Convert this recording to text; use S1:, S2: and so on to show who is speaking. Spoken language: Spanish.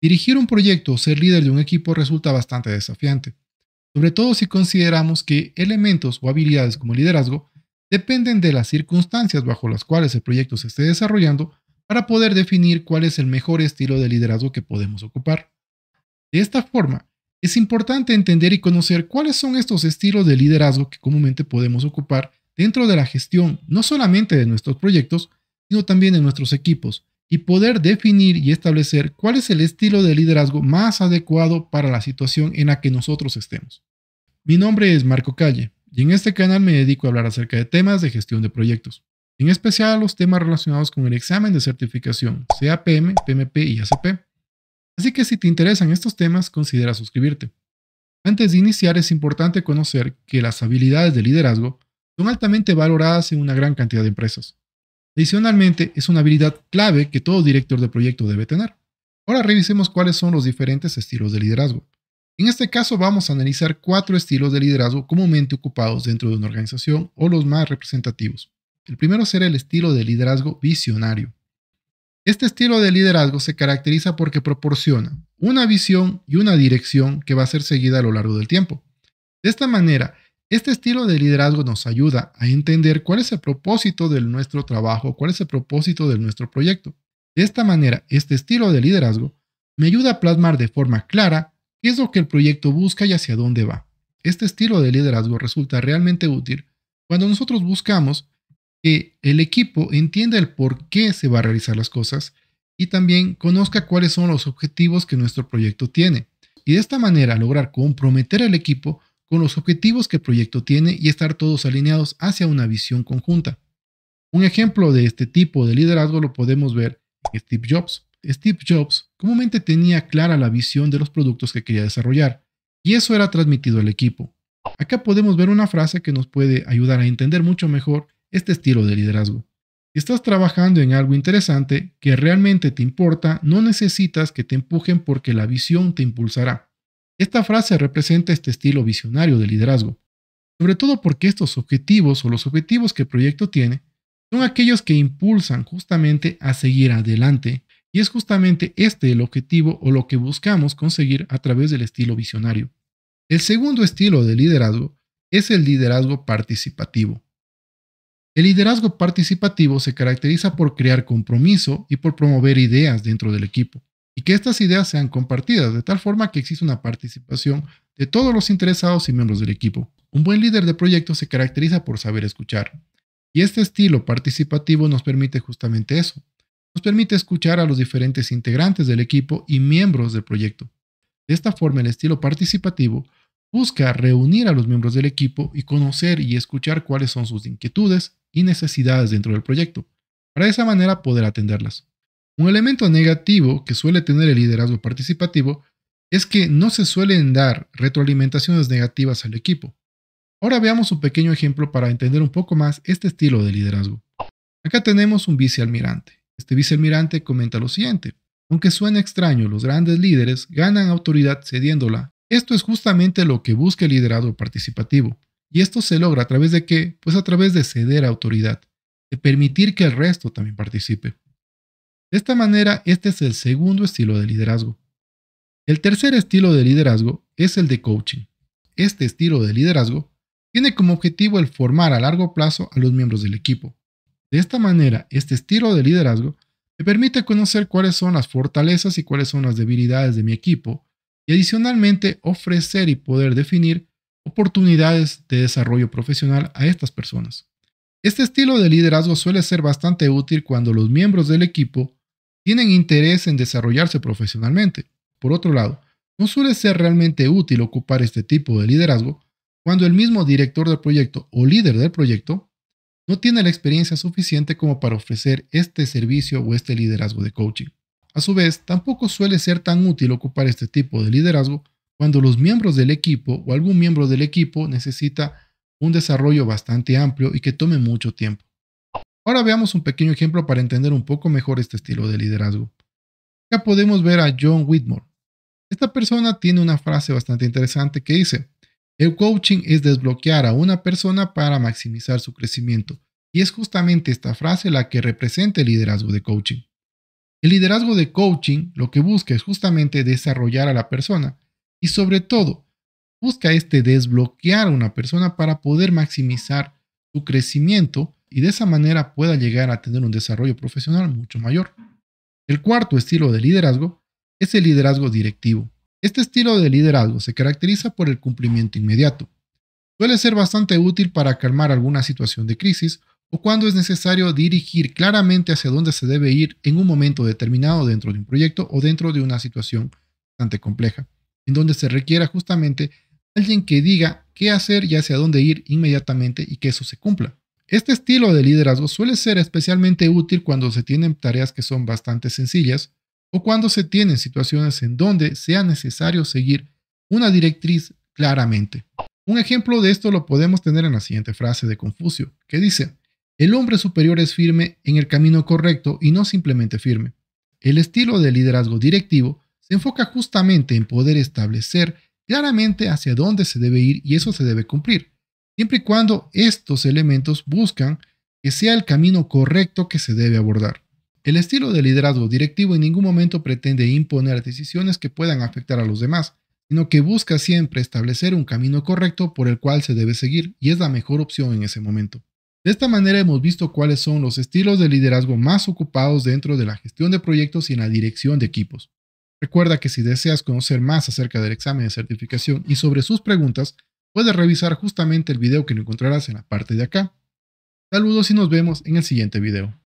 S1: Dirigir un proyecto o ser líder de un equipo resulta bastante desafiante, sobre todo si consideramos que elementos o habilidades como liderazgo dependen de las circunstancias bajo las cuales el proyecto se esté desarrollando para poder definir cuál es el mejor estilo de liderazgo que podemos ocupar. De esta forma, es importante entender y conocer cuáles son estos estilos de liderazgo que comúnmente podemos ocupar dentro de la gestión no solamente de nuestros proyectos, sino también de nuestros equipos, y poder definir y establecer cuál es el estilo de liderazgo más adecuado para la situación en la que nosotros estemos. Mi nombre es Marco Calle y en este canal me dedico a hablar acerca de temas de gestión de proyectos, en especial los temas relacionados con el examen de certificación, CAPM, PMP y ACP. Así que si te interesan estos temas, considera suscribirte. Antes de iniciar es importante conocer que las habilidades de liderazgo son altamente valoradas en una gran cantidad de empresas. Adicionalmente, es una habilidad clave que todo director de proyecto debe tener. Ahora revisemos cuáles son los diferentes estilos de liderazgo. En este caso vamos a analizar cuatro estilos de liderazgo comúnmente ocupados dentro de una organización o los más representativos. El primero será el estilo de liderazgo visionario. Este estilo de liderazgo se caracteriza porque proporciona una visión y una dirección que va a ser seguida a lo largo del tiempo. De esta manera, este estilo de liderazgo nos ayuda a entender cuál es el propósito de nuestro trabajo, cuál es el propósito de nuestro proyecto. De esta manera, este estilo de liderazgo me ayuda a plasmar de forma clara qué es lo que el proyecto busca y hacia dónde va. Este estilo de liderazgo resulta realmente útil cuando nosotros buscamos que el equipo entienda el por qué se va a realizar las cosas y también conozca cuáles son los objetivos que nuestro proyecto tiene. Y de esta manera lograr comprometer al equipo con los objetivos que el proyecto tiene y estar todos alineados hacia una visión conjunta. Un ejemplo de este tipo de liderazgo lo podemos ver en Steve Jobs. Steve Jobs comúnmente tenía clara la visión de los productos que quería desarrollar, y eso era transmitido al equipo. Acá podemos ver una frase que nos puede ayudar a entender mucho mejor este estilo de liderazgo. Si estás trabajando en algo interesante que realmente te importa, no necesitas que te empujen porque la visión te impulsará. Esta frase representa este estilo visionario de liderazgo, sobre todo porque estos objetivos o los objetivos que el proyecto tiene son aquellos que impulsan justamente a seguir adelante y es justamente este el objetivo o lo que buscamos conseguir a través del estilo visionario. El segundo estilo de liderazgo es el liderazgo participativo. El liderazgo participativo se caracteriza por crear compromiso y por promover ideas dentro del equipo y que estas ideas sean compartidas, de tal forma que exista una participación de todos los interesados y miembros del equipo. Un buen líder de proyecto se caracteriza por saber escuchar, y este estilo participativo nos permite justamente eso. Nos permite escuchar a los diferentes integrantes del equipo y miembros del proyecto. De esta forma, el estilo participativo busca reunir a los miembros del equipo y conocer y escuchar cuáles son sus inquietudes y necesidades dentro del proyecto, para de esa manera poder atenderlas. Un elemento negativo que suele tener el liderazgo participativo es que no se suelen dar retroalimentaciones negativas al equipo. Ahora veamos un pequeño ejemplo para entender un poco más este estilo de liderazgo. Acá tenemos un vicealmirante. Este vicealmirante comenta lo siguiente. Aunque suene extraño, los grandes líderes ganan autoridad cediéndola. Esto es justamente lo que busca el liderazgo participativo. ¿Y esto se logra a través de qué? Pues a través de ceder autoridad, de permitir que el resto también participe. De esta manera, este es el segundo estilo de liderazgo. El tercer estilo de liderazgo es el de coaching. Este estilo de liderazgo tiene como objetivo el formar a largo plazo a los miembros del equipo. De esta manera, este estilo de liderazgo me permite conocer cuáles son las fortalezas y cuáles son las debilidades de mi equipo y adicionalmente ofrecer y poder definir oportunidades de desarrollo profesional a estas personas. Este estilo de liderazgo suele ser bastante útil cuando los miembros del equipo tienen interés en desarrollarse profesionalmente. Por otro lado, no suele ser realmente útil ocupar este tipo de liderazgo cuando el mismo director del proyecto o líder del proyecto no tiene la experiencia suficiente como para ofrecer este servicio o este liderazgo de coaching. A su vez, tampoco suele ser tan útil ocupar este tipo de liderazgo cuando los miembros del equipo o algún miembro del equipo necesita un desarrollo bastante amplio y que tome mucho tiempo. Ahora veamos un pequeño ejemplo para entender un poco mejor este estilo de liderazgo. Acá podemos ver a John Whitmore. Esta persona tiene una frase bastante interesante que dice, el coaching es desbloquear a una persona para maximizar su crecimiento. Y es justamente esta frase la que representa el liderazgo de coaching. El liderazgo de coaching lo que busca es justamente desarrollar a la persona y sobre todo busca este desbloquear a una persona para poder maximizar su crecimiento y de esa manera pueda llegar a tener un desarrollo profesional mucho mayor. El cuarto estilo de liderazgo es el liderazgo directivo. Este estilo de liderazgo se caracteriza por el cumplimiento inmediato. Suele ser bastante útil para calmar alguna situación de crisis o cuando es necesario dirigir claramente hacia dónde se debe ir en un momento determinado dentro de un proyecto o dentro de una situación bastante compleja, en donde se requiera justamente alguien que diga qué hacer y hacia dónde ir inmediatamente y que eso se cumpla. Este estilo de liderazgo suele ser especialmente útil cuando se tienen tareas que son bastante sencillas o cuando se tienen situaciones en donde sea necesario seguir una directriz claramente. Un ejemplo de esto lo podemos tener en la siguiente frase de Confucio, que dice, el hombre superior es firme en el camino correcto y no simplemente firme. El estilo de liderazgo directivo se enfoca justamente en poder establecer claramente hacia dónde se debe ir y eso se debe cumplir siempre y cuando estos elementos buscan que sea el camino correcto que se debe abordar. El estilo de liderazgo directivo en ningún momento pretende imponer decisiones que puedan afectar a los demás, sino que busca siempre establecer un camino correcto por el cual se debe seguir y es la mejor opción en ese momento. De esta manera hemos visto cuáles son los estilos de liderazgo más ocupados dentro de la gestión de proyectos y en la dirección de equipos. Recuerda que si deseas conocer más acerca del examen de certificación y sobre sus preguntas, puedes revisar justamente el video que lo encontrarás en la parte de acá. Saludos y nos vemos en el siguiente video.